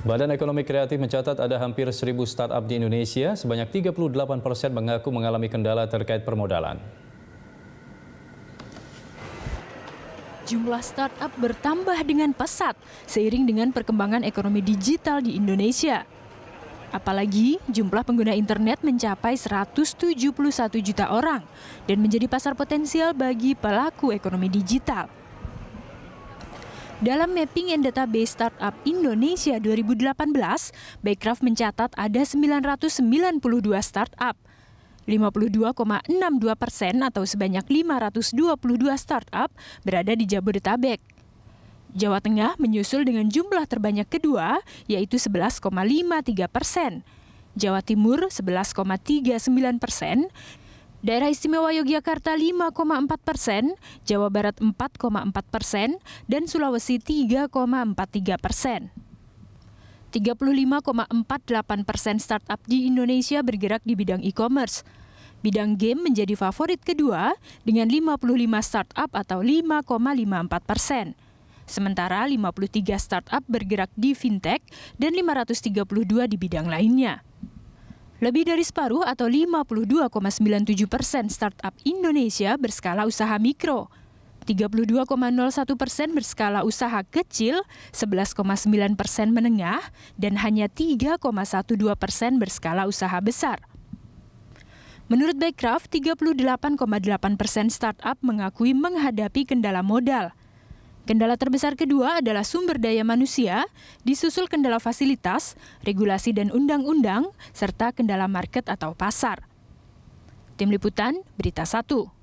Badan Ekonomi Kreatif mencatat ada hampir 1.000 startup di Indonesia, sebanyak 38 persen mengaku mengalami kendala terkait permodalan. Jumlah startup bertambah dengan pesat seiring dengan perkembangan ekonomi digital di Indonesia. Apalagi jumlah pengguna internet mencapai 171 juta orang dan menjadi pasar potensial bagi pelaku ekonomi digital. Dalam mapping and database startup Indonesia 2018, Baycraft mencatat ada 992 startup. 52,62 persen atau sebanyak 522 startup berada di Jabodetabek. Jawa Tengah menyusul dengan jumlah terbanyak kedua, yaitu 11,53 persen. Jawa Timur 11,39 persen, Daerah Istimewa Yogyakarta 5,4 persen, Jawa Barat 4,4 persen, dan Sulawesi 3,43 persen. 35,48 persen startup di Indonesia bergerak di bidang e-commerce. Bidang game menjadi favorit kedua dengan 55 startup atau 5,54 persen. Sementara 53 startup bergerak di fintech dan 532 di bidang lainnya. Lebih dari separuh atau 52,97 persen startup Indonesia berskala usaha mikro, 32,01 persen berskala usaha kecil, 11,9 persen menengah, dan hanya 3,12 persen berskala usaha besar. Menurut Backcraft, 38,8 persen startup mengakui menghadapi kendala modal – Kendala terbesar kedua adalah sumber daya manusia, disusul kendala fasilitas, regulasi dan undang-undang, serta kendala market atau pasar. Tim Liputan, Berita Satu.